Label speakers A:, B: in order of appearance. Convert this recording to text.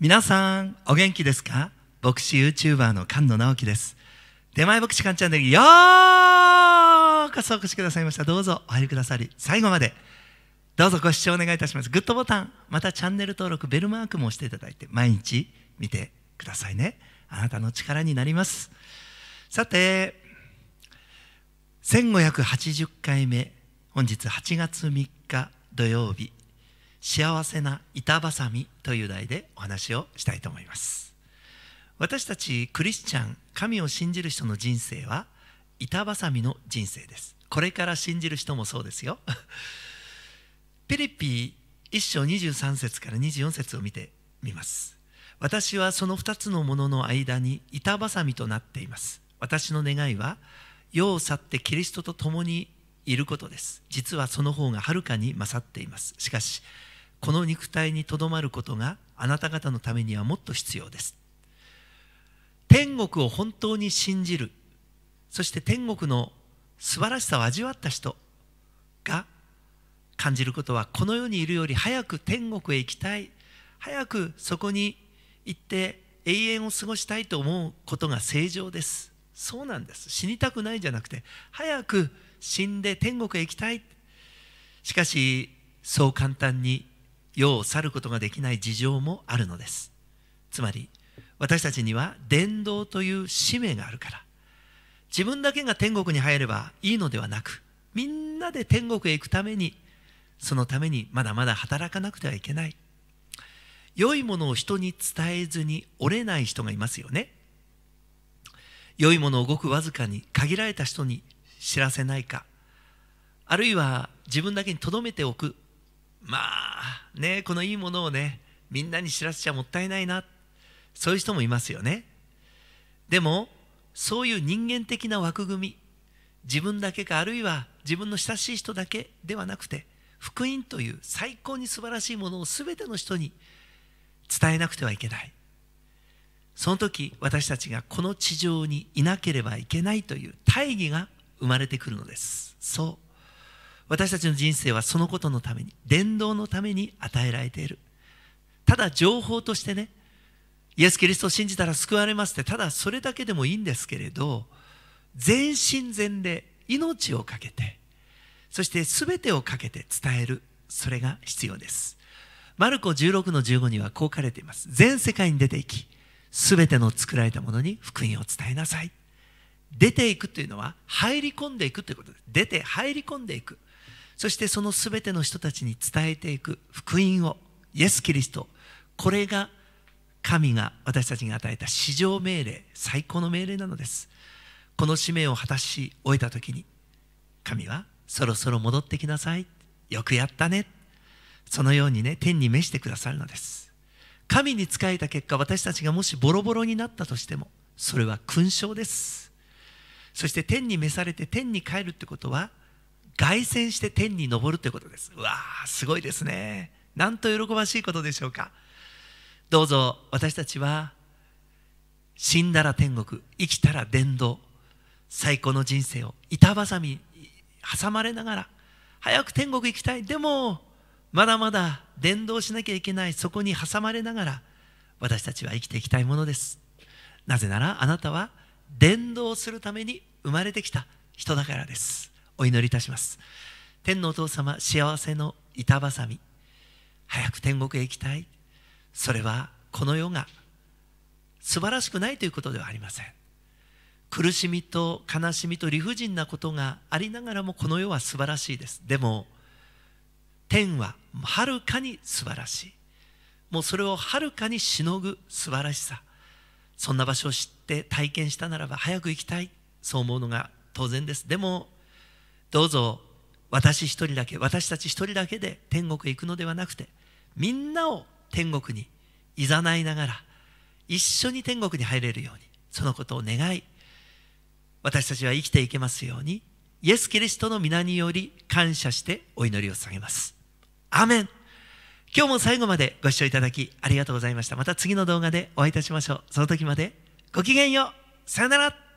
A: 皆さん、お元気ですか牧師 YouTuber の菅野直樹です。出前牧師菅チャンネルようこそお越しくださいました。どうぞお入りくださり、最後までどうぞご視聴お願いいたします。グッドボタン、またチャンネル登録、ベルマークも押していただいて、毎日見てくださいね。あなたの力になります。さて、1580回目、本日8月3日土曜日、幸せな板挟みという題でお話をしたいと思います私たちクリスチャン神を信じる人の人生は板挟みの人生ですこれから信じる人もそうですよピリピ1章23節から24節を見てみます私はその2つのものの間に板挟みとなっています私の願いは世を去ってキリストと共にいることです実はその方がはるかに勝っていますしかしこの肉体にとどまることがあなた方のためにはもっと必要です天国を本当に信じるそして天国の素晴らしさを味わった人が感じることはこの世にいるより早く天国へ行きたい早くそこに行って永遠を過ごしたいと思うことが正常ですそうなんです死にたくないじゃなくて早く死んで天国へ行きたいしかしそう簡単に世を去ることができない事情もあるのですつまり私たちには伝道という使命があるから自分だけが天国に入ればいいのではなくみんなで天国へ行くためにそのためにまだまだ働かなくてはいけない良いものを人に伝えずに折れない人がいますよね良いものをごくわずかに限られた人に知らせないかあるいは自分だけにとどめておくまあねこのいいものをねみんなに知らせちゃもったいないなそういう人もいますよねでもそういう人間的な枠組み自分だけかあるいは自分の親しい人だけではなくて福音という最高に素晴らしいものを全ての人に伝えなくてはいけないその時私たちがこの地上にいなければいけないという大義が生まれてくるのですそう私たちの人生はそのことのために伝道のために与えられているただ情報としてねイエス・キリストを信じたら救われますってただそれだけでもいいんですけれど全身全霊命をかけてそして全てをかけて伝えるそれが必要ですマルコ16の15にはこう書かれています全世界に出ていきべての作られたものに福音を伝えなさい出ていくというのは入り込んでいくということです出て入り込んでいくそしてそのすべての人たちに伝えていく福音をイエス・キリストこれが神が私たちに与えた至上命令最高の命令なのですこの使命を果たし終えた時に神はそろそろ戻ってきなさいよくやったねそのようにね天に召してくださるのです神に仕えた結果私たちがもしボロボロになったとしてもそれは勲章ですそして天に召されて天に帰るってことは凱旋して天に昇るということですうわーすごいですねなんと喜ばしいことでしょうかどうぞ私たちは死んだら天国生きたら伝道最高の人生を板挟み挟まれながら早く天国行きたいでもまだまだ伝道しなきゃいけないそこに挟まれながら私たちは生きていきたいものですなぜならあなたは伝道するために生まれてきた人だからですお祈りいたします天のお父様幸せの板挟み早く天国へ行きたいそれはこの世が素晴らしくないということではありません苦しみと悲しみと理不尽なことがありながらもこの世は素晴らしいですでも天ははるかに素晴らしいもうそれをはるかにしのぐ素晴らしさそんな場所を知って体験したならば早く行きたいそう思うのが当然ですでもどうぞ私一人だけ私たち一人だけで天国へ行くのではなくてみんなを天国にいざないながら一緒に天国に入れるようにそのことを願い私たちは生きていけますようにイエス・キリストの皆により感謝してお祈りを捧げます。アメン今日も最後までご視聴いただきありがとうございましたまた次の動画でお会いいたしましょうその時までごきげんようさよなら